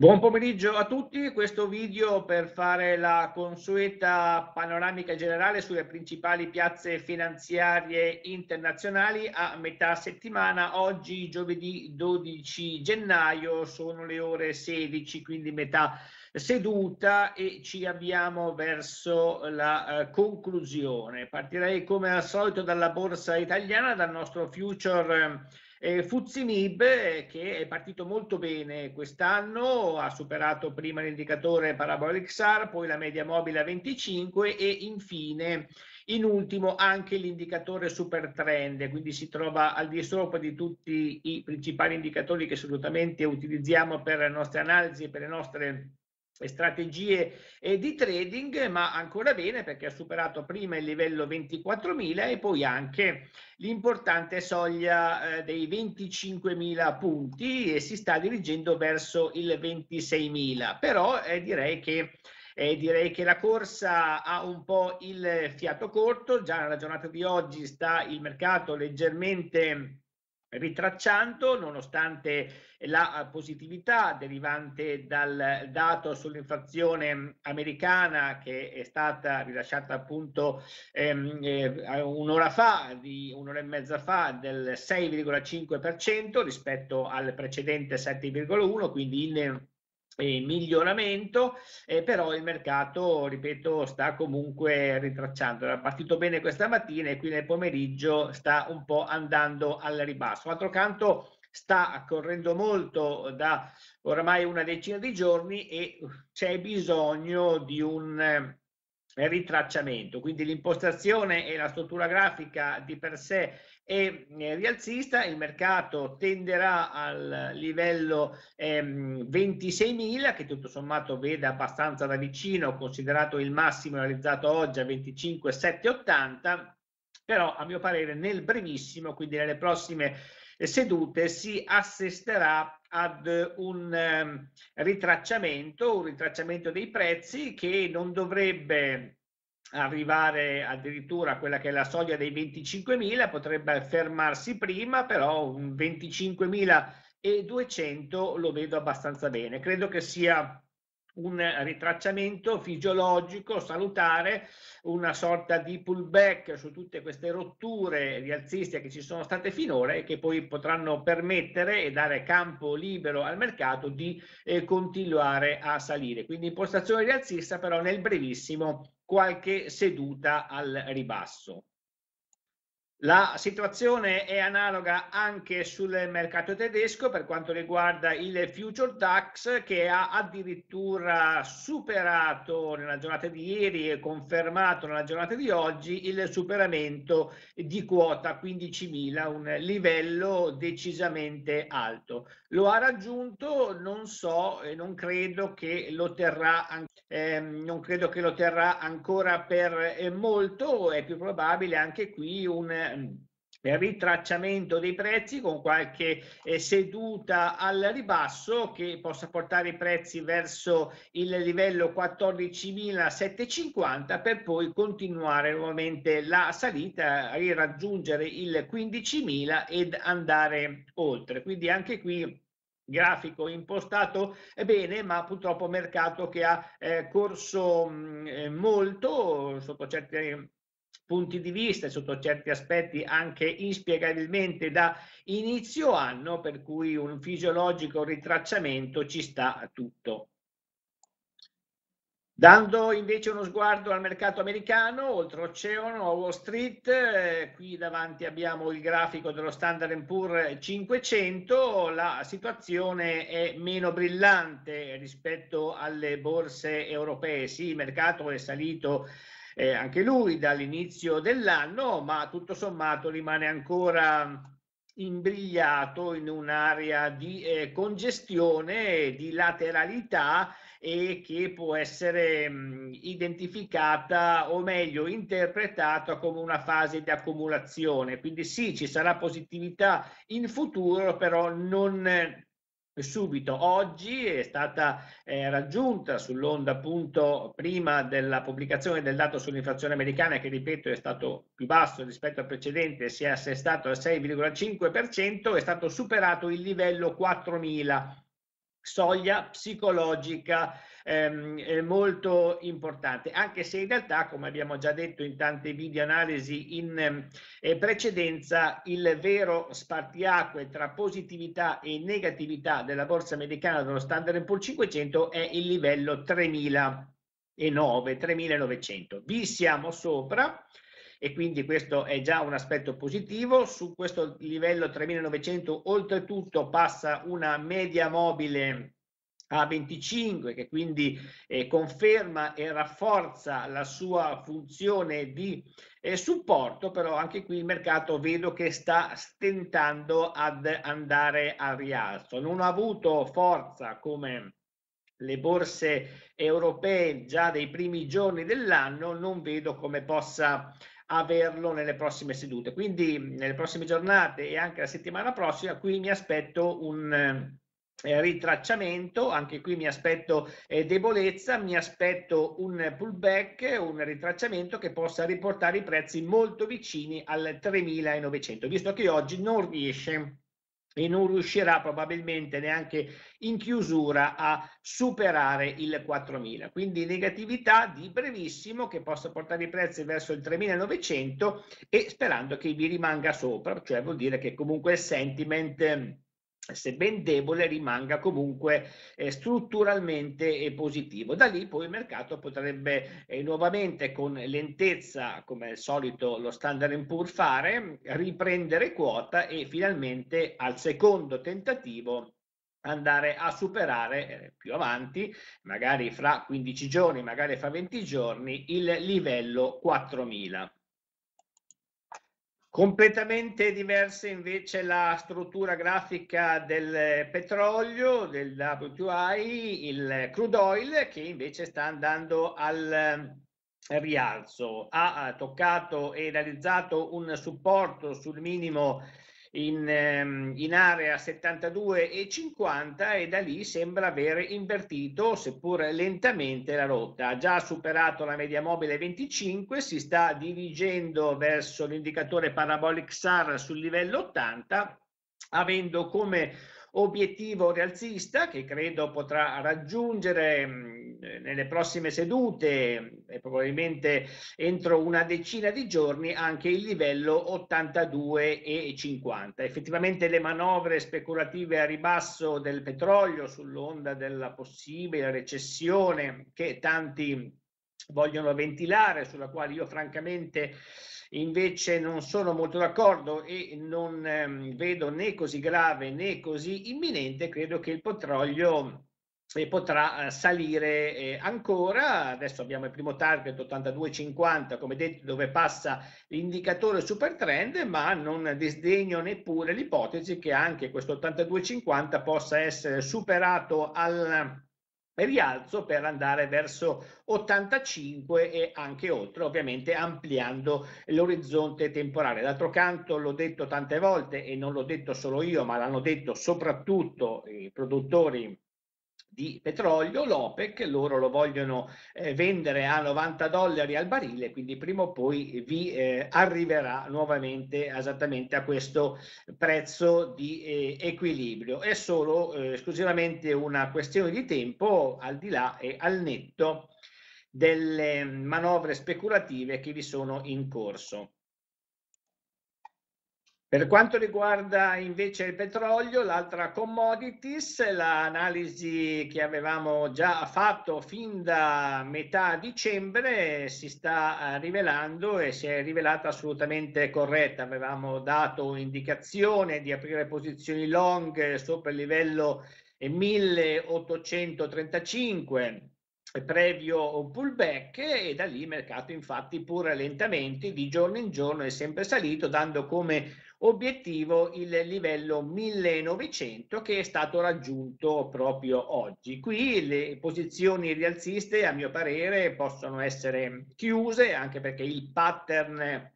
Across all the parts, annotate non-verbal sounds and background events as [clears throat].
Buon pomeriggio a tutti, questo video per fare la consueta panoramica generale sulle principali piazze finanziarie internazionali a metà settimana, oggi giovedì 12 gennaio sono le ore 16, quindi metà settimana seduta e ci avviamo verso la eh, conclusione. Partirei come al solito dalla borsa italiana, dal nostro future eh, eh Fuzzinib eh, che è partito molto bene quest'anno, ha superato prima l'indicatore Parabolic SAR, poi la media mobile a 25 e infine in ultimo anche l'indicatore super trend, quindi si trova al di sopra di tutti i principali indicatori che assolutamente utilizziamo per le nostre analisi e per le nostre e strategie eh, di trading, ma ancora bene perché ha superato prima il livello 24.000 e poi anche l'importante soglia eh, dei 25.000 punti e si sta dirigendo verso il 26.000. Però eh, direi che eh, direi che la corsa ha un po' il fiato corto, già nella giornata di oggi sta il mercato leggermente ritracciando, nonostante la eh, positività derivante dal dato sull'inflazione americana che è stata rilasciata appunto ehm, eh, un'ora fa, di un'ora e mezza fa, del 6,5% rispetto al precedente 7,1%, quindi in miglioramento, eh, però il mercato, ripeto, sta comunque ritracciando. Era partito bene questa mattina e qui nel pomeriggio sta un po' andando al ribasso. D'altro canto sta correndo molto da oramai una decina di giorni e c'è bisogno di un ritracciamento. Quindi l'impostazione e la struttura grafica di per sé è eh, rialzista, il mercato tenderà al livello ehm, 26.000 che tutto sommato vede abbastanza da vicino considerato il massimo realizzato oggi a 25.780 però a mio parere nel brevissimo, quindi nelle prossime sedute si assisterà ad un ehm, ritracciamento, un ritracciamento dei prezzi che non dovrebbe arrivare addirittura a quella che è la soglia dei 25.000, potrebbe fermarsi prima, però un 25.200 lo vedo abbastanza bene. Credo che sia un ritracciamento fisiologico, salutare, una sorta di pullback su tutte queste rotture rialziste che ci sono state finora e che poi potranno permettere e dare campo libero al mercato di eh, continuare a salire. Quindi impostazione rialzista però nel brevissimo qualche seduta al ribasso. La situazione è analoga anche sul mercato tedesco per quanto riguarda il future tax che ha addirittura superato nella giornata di ieri e confermato nella giornata di oggi il superamento di quota 15.000, un livello decisamente alto. Lo ha raggiunto, non so e non credo che lo terrà anche eh, non credo che lo terrà ancora per eh, molto, è più probabile anche qui un mm, ritracciamento dei prezzi con qualche eh, seduta al ribasso che possa portare i prezzi verso il livello 14.750 per poi continuare nuovamente la salita e raggiungere il 15.000 ed andare oltre. Quindi anche qui grafico impostato bene, ma purtroppo mercato che ha eh, corso mh, mm, eh, molto sotto certi punti di vista e sotto certi aspetti anche inspiegabilmente da inizio anno, per cui un fisiologico ritracciamento ci sta tutto. Dando invece uno sguardo al mercato americano, oltreoceano, a Wall Street, eh, qui davanti abbiamo il grafico dello Standard Poor's 500, la situazione è meno brillante rispetto alle borse europee. Sì, il mercato è salito eh, anche lui dall'inizio dell'anno, ma tutto sommato rimane ancora imbrigliato in un'area di eh, congestione, di lateralità e che può essere mh, identificata o meglio interpretata come una fase di accumulazione. Quindi sì, ci sarà positività in futuro, però non subito. Oggi è stata eh, raggiunta sull'onda appunto prima della pubblicazione del dato sull'inflazione americana che ripeto è stato più basso rispetto al precedente, si è assestato al 6,5%, è stato superato il livello 4000 soglia psicologica ehm, molto importante, anche se in realtà, come abbiamo già detto in tante video analisi in ehm, eh, precedenza, il vero spartiacque tra positività e negatività della borsa americana dello Standard Poor's 500 è il livello 3009, 3900. Vi siamo sopra, e quindi questo è già un aspetto positivo. Su questo livello 3900 oltretutto passa una media mobile a 25 che quindi eh, conferma e rafforza la sua funzione di eh, supporto però anche qui il mercato vedo che sta stentando ad andare al rialzo non ha avuto forza come le borse europee già dei primi giorni dell'anno non vedo come possa averlo nelle prossime sedute. Quindi mm, nelle prossime giornate e anche la settimana prossima qui mi aspetto un eh, ritracciamento, anche qui mi aspetto eh, debolezza, mi aspetto un pullback, un ritracciamento che possa riportare i prezzi molto vicini al 3.900, visto che oggi non riesce e non riuscirà probabilmente neanche in chiusura a superare il 4.000. Quindi negatività di brevissimo che possa portare i prezzi verso il 3.900 e sperando che vi rimanga sopra, cioè vuol dire che comunque il sentiment se ben debole, rimanga comunque eh, strutturalmente eh, positivo. Da lì poi il mercato potrebbe eh, nuovamente con lentezza, come al solito lo Standard Poor's fare, riprendere quota e finalmente al secondo tentativo andare a superare eh, più avanti, magari fra 15 giorni, magari fra 20 giorni, il livello 4000. Completamente diversa invece la struttura grafica del petrolio, del WTI, il crude oil che invece sta andando al eh, rialzo. Ha eh, toccato e realizzato un supporto sul minimo in, ehm, in area 72 e 50 e da lì sembra aver invertito, seppur lentamente, la rotta. Ha già superato la media mobile 25, si sta dirigendo verso l'indicatore parabolic SAR sul livello 80, avendo come obiettivo rialzista che credo potrà raggiungere mm, nelle prossime sedute e probabilmente entro una decina di giorni anche il livello 82,50. Effettivamente le manovre speculative a ribasso del petrolio sull'onda della possibile recessione che tanti vogliono ventilare, sulla quale io francamente invece non sono molto d'accordo e non ehm, vedo né così grave né così imminente, credo che il petrolio e eh, potrà eh, salire eh, ancora. Adesso abbiamo il primo target 82,50, come detto, dove passa l'indicatore super trend, ma non disdegno neppure l'ipotesi che anche questo 82,50 possa essere superato al rialzo per andare verso 85 e anche oltre, ovviamente ampliando l'orizzonte temporale. D'altro canto l'ho detto tante volte e non l'ho detto solo io, ma l'hanno detto soprattutto i produttori di petrolio, l'OPEC, loro lo vogliono eh, vendere a 90 dollari al barile, quindi prima o poi vi eh, arriverà nuovamente esattamente a questo prezzo di eh, equilibrio. È solo eh, esclusivamente una questione di tempo al di là e al netto delle manovre speculative che vi sono in corso. Per quanto riguarda invece il petrolio, l'altra commodities, l'analisi che avevamo già fatto fin da metà dicembre si sta eh, rivelando e si è rivelata assolutamente corretta. Avevamo dato indicazione di aprire posizioni long sopra il livello 1835 previo un pullback e da lì il mercato infatti pur lentamente di giorno in giorno è sempre salito dando come obiettivo il livello 1900 che è stato raggiunto proprio oggi. Qui le posizioni rialziste a mio parere possono essere chiuse anche perché il pattern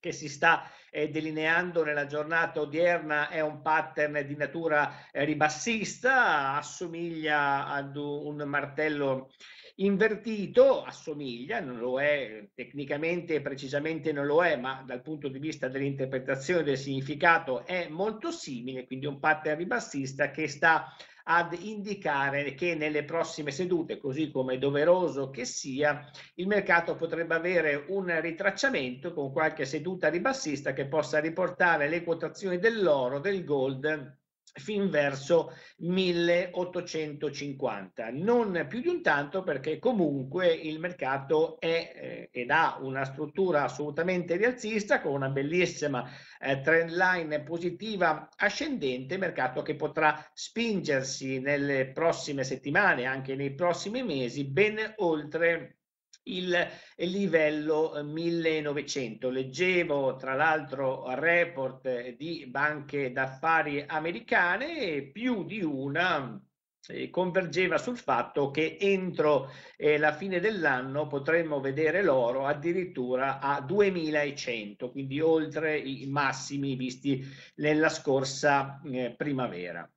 che si sta eh, delineando nella giornata odierna è un pattern di natura eh, ribassista, assomiglia ad un martello invertito, assomiglia, non lo è tecnicamente e precisamente non lo è, ma dal punto di vista dell'interpretazione del significato è molto simile, quindi un pattern ribassista che sta ad indicare che nelle prossime sedute, così come è doveroso che sia, il mercato potrebbe avere un ritracciamento con qualche seduta ribassista che possa riportare le quotazioni dell'oro, del gold fin verso 1850. Non più di un tanto perché comunque il mercato è eh, ed ha una struttura assolutamente rialzista con una bellissima eh, trend line positiva ascendente, mercato che potrà spingersi nelle prossime settimane, anche nei prossimi mesi, ben oltre il livello 1900. Eh, Leggevo tra l'altro report eh, di banche d'affari americane e più di una eh, convergeva sul fatto che entro eh, la fine dell'anno potremmo vedere l'oro addirittura a 2100, quindi oltre i massimi visti nella scorsa eh, primavera.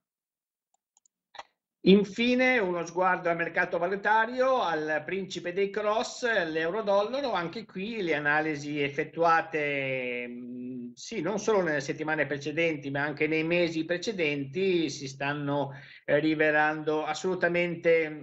Infine uno sguardo al mercato valutario, al principe dei cross, l'euro-dollaro, anche qui le analisi effettuate mm, sì, non solo nelle settimane precedenti ma anche nei mesi precedenti si stanno eh, rivelando assolutamente mm,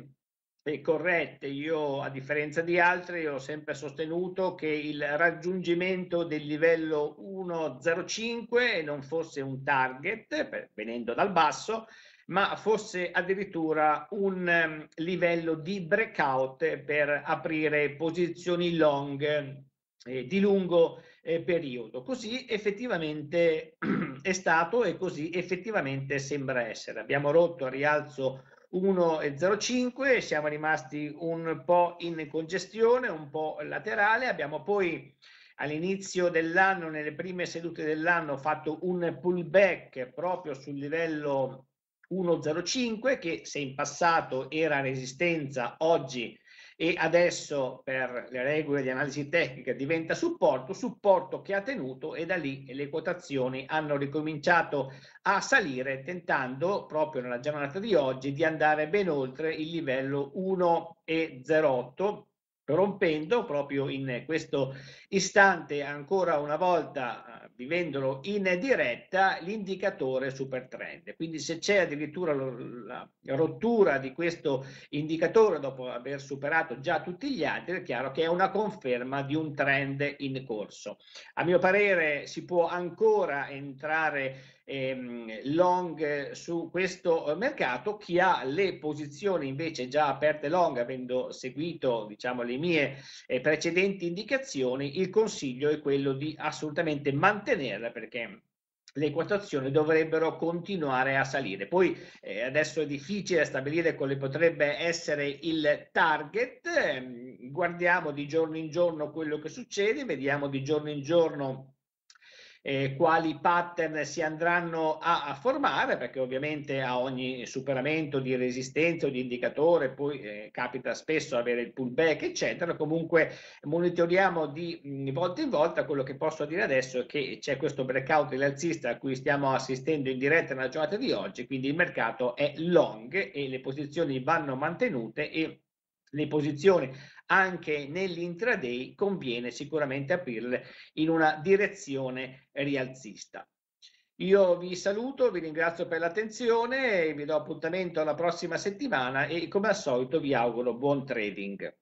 eh, corrette. Io, a differenza di altri, ho sempre sostenuto che il raggiungimento del livello 1,05 non fosse un target, venendo dal basso, ma fosse addirittura un ehm, livello di breakout per aprire posizioni long eh, di lungo eh, periodo. Così effettivamente [clears throat] è stato e così effettivamente sembra essere. Abbiamo rotto a rialzo 1,05, siamo rimasti un po' in congestione, un po' laterale, abbiamo poi all'inizio dell'anno, nelle prime sedute dell'anno, fatto un pullback proprio sul livello 1,05 che se in passato era resistenza oggi e adesso per le regole di analisi tecnica diventa supporto, supporto che ha tenuto e da lì le quotazioni hanno ricominciato a salire tentando proprio nella giornata di oggi di andare ben oltre il livello 1,08 rompendo proprio in questo istante ancora una volta eh, vivendolo in diretta l'indicatore super trend quindi se c'è addirittura la rottura di questo indicatore dopo aver superato già tutti gli altri è chiaro che è una conferma di un trend in corso a mio parere si può ancora entrare ehm, long eh, su questo mercato, chi ha le posizioni invece già aperte long, avendo seguito diciamo, le mie eh, precedenti indicazioni, il consiglio è quello di assolutamente mantenerla perché le quotazioni dovrebbero continuare a salire. Poi eh, adesso è difficile stabilire quale potrebbe essere il target, ehm, guardiamo di giorno in giorno quello che succede, vediamo di giorno in giorno eh, quali pattern si andranno a, a, formare, perché ovviamente a ogni superamento di resistenza o di indicatore, poi eh, capita spesso avere il pullback, eccetera. Comunque monitoriamo di, mm, di volta in volta quello che posso dire adesso è che c'è questo breakout dell'alzista a cui stiamo assistendo in diretta nella giornata di oggi, quindi il mercato è long e le posizioni vanno mantenute e le posizioni anche nell'intraday conviene sicuramente aprirle in una direzione rialzista. Io vi saluto, vi ringrazio per l'attenzione, vi do appuntamento alla prossima settimana e come al solito vi auguro buon trading.